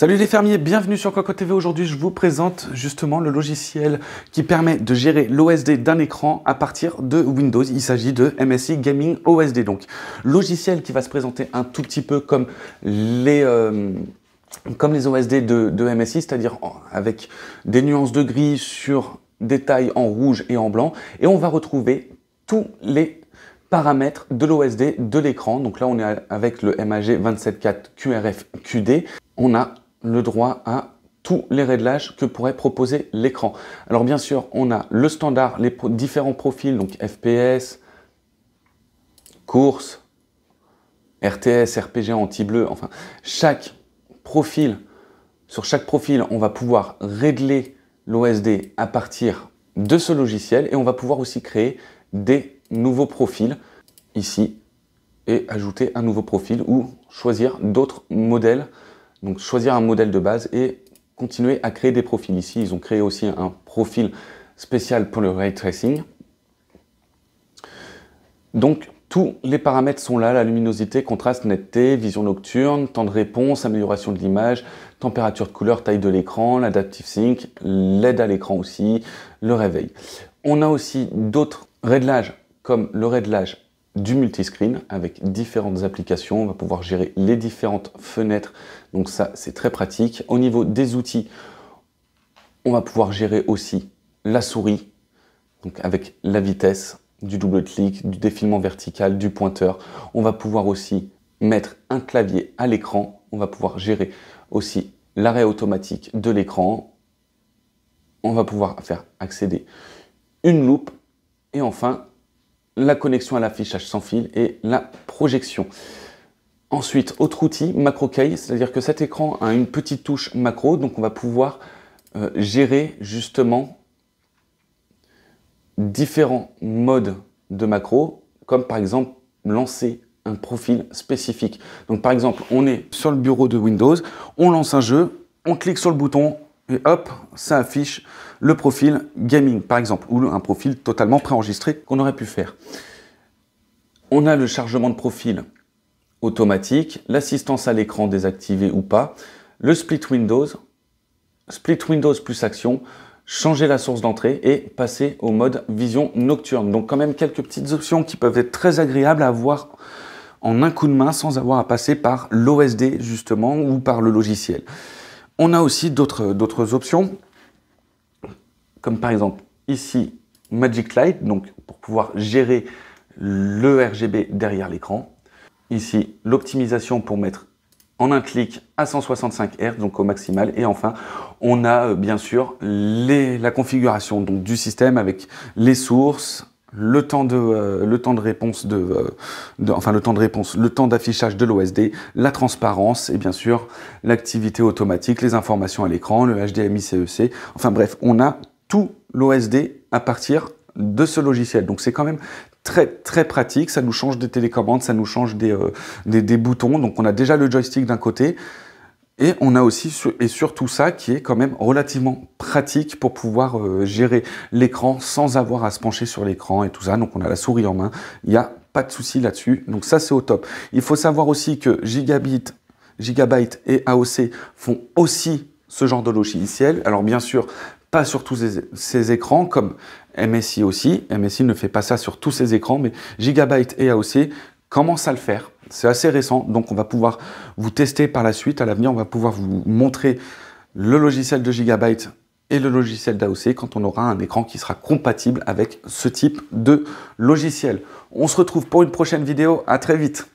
Salut les fermiers, bienvenue sur Coco TV. Aujourd'hui, je vous présente justement le logiciel qui permet de gérer l'OSD d'un écran à partir de Windows. Il s'agit de MSI Gaming OSD. Donc, logiciel qui va se présenter un tout petit peu comme les euh, comme les OSD de, de MSI, c'est-à-dire avec des nuances de gris sur des tailles en rouge et en blanc. Et on va retrouver tous les paramètres de l'OSD de l'écran. Donc là, on est avec le MAG 274QRF QD. On a le droit à tous les réglages que pourrait proposer l'écran. Alors bien sûr, on a le standard, les différents profils, donc FPS, course, RTS, RPG, anti-bleu, enfin, chaque profil, sur chaque profil, on va pouvoir régler l'OSD à partir de ce logiciel et on va pouvoir aussi créer des nouveaux profils ici et ajouter un nouveau profil ou choisir d'autres modèles donc choisir un modèle de base et continuer à créer des profils. Ici, ils ont créé aussi un profil spécial pour le ray tracing. Donc tous les paramètres sont là, la luminosité, contraste, netteté, vision nocturne, temps de réponse, amélioration de l'image, température de couleur, taille de l'écran, l'adaptive sync, l'aide à l'écran aussi, le réveil. On a aussi d'autres réglages comme le réglage du multiscreen avec différentes applications. On va pouvoir gérer les différentes fenêtres. Donc ça, c'est très pratique. Au niveau des outils, on va pouvoir gérer aussi la souris, donc avec la vitesse, du double clic, du défilement vertical, du pointeur. On va pouvoir aussi mettre un clavier à l'écran. On va pouvoir gérer aussi l'arrêt automatique de l'écran. On va pouvoir faire accéder une loupe. Et enfin, la connexion à l'affichage sans fil et la projection. Ensuite, autre outil, Macro Key, c'est-à-dire que cet écran a une petite touche macro, donc on va pouvoir euh, gérer justement différents modes de macro, comme par exemple lancer un profil spécifique. Donc par exemple, on est sur le bureau de Windows, on lance un jeu, on clique sur le bouton, et hop, ça affiche le profil gaming par exemple, ou un profil totalement préenregistré qu'on aurait pu faire. On a le chargement de profil automatique, l'assistance à l'écran désactivée ou pas, le split Windows, split Windows plus action, changer la source d'entrée et passer au mode vision nocturne. Donc quand même quelques petites options qui peuvent être très agréables à avoir en un coup de main sans avoir à passer par l'OSD justement ou par le logiciel. On a aussi d'autres options, comme par exemple ici Magic Light, donc pour pouvoir gérer le RGB derrière l'écran. Ici, l'optimisation pour mettre en un clic à 165 Hz, donc au maximal. Et enfin, on a euh, bien sûr la configuration donc, du système avec les sources, le temps de euh, le temps de réponse euh, de, enfin le temps de réponse le temps d'affichage de l'OSD la transparence et bien sûr l'activité automatique les informations à l'écran le HDMI CEC enfin bref on a tout l'OSD à partir de ce logiciel donc c'est quand même très très pratique ça nous change des télécommandes ça nous change des, euh, des boutons donc on a déjà le joystick d'un côté et on a aussi, et surtout ça, qui est quand même relativement pratique pour pouvoir euh, gérer l'écran sans avoir à se pencher sur l'écran et tout ça. Donc on a la souris en main, il n'y a pas de souci là-dessus. Donc ça, c'est au top. Il faut savoir aussi que Gigabit, Gigabyte et AOC font aussi ce genre de logiciel. Alors bien sûr, pas sur tous ces écrans, comme MSI aussi. MSI ne fait pas ça sur tous ses écrans, mais Gigabyte et AOC commencent à le faire. C'est assez récent, donc on va pouvoir vous tester par la suite. À l'avenir, on va pouvoir vous montrer le logiciel de Gigabyte et le logiciel d'AOC quand on aura un écran qui sera compatible avec ce type de logiciel. On se retrouve pour une prochaine vidéo. À très vite.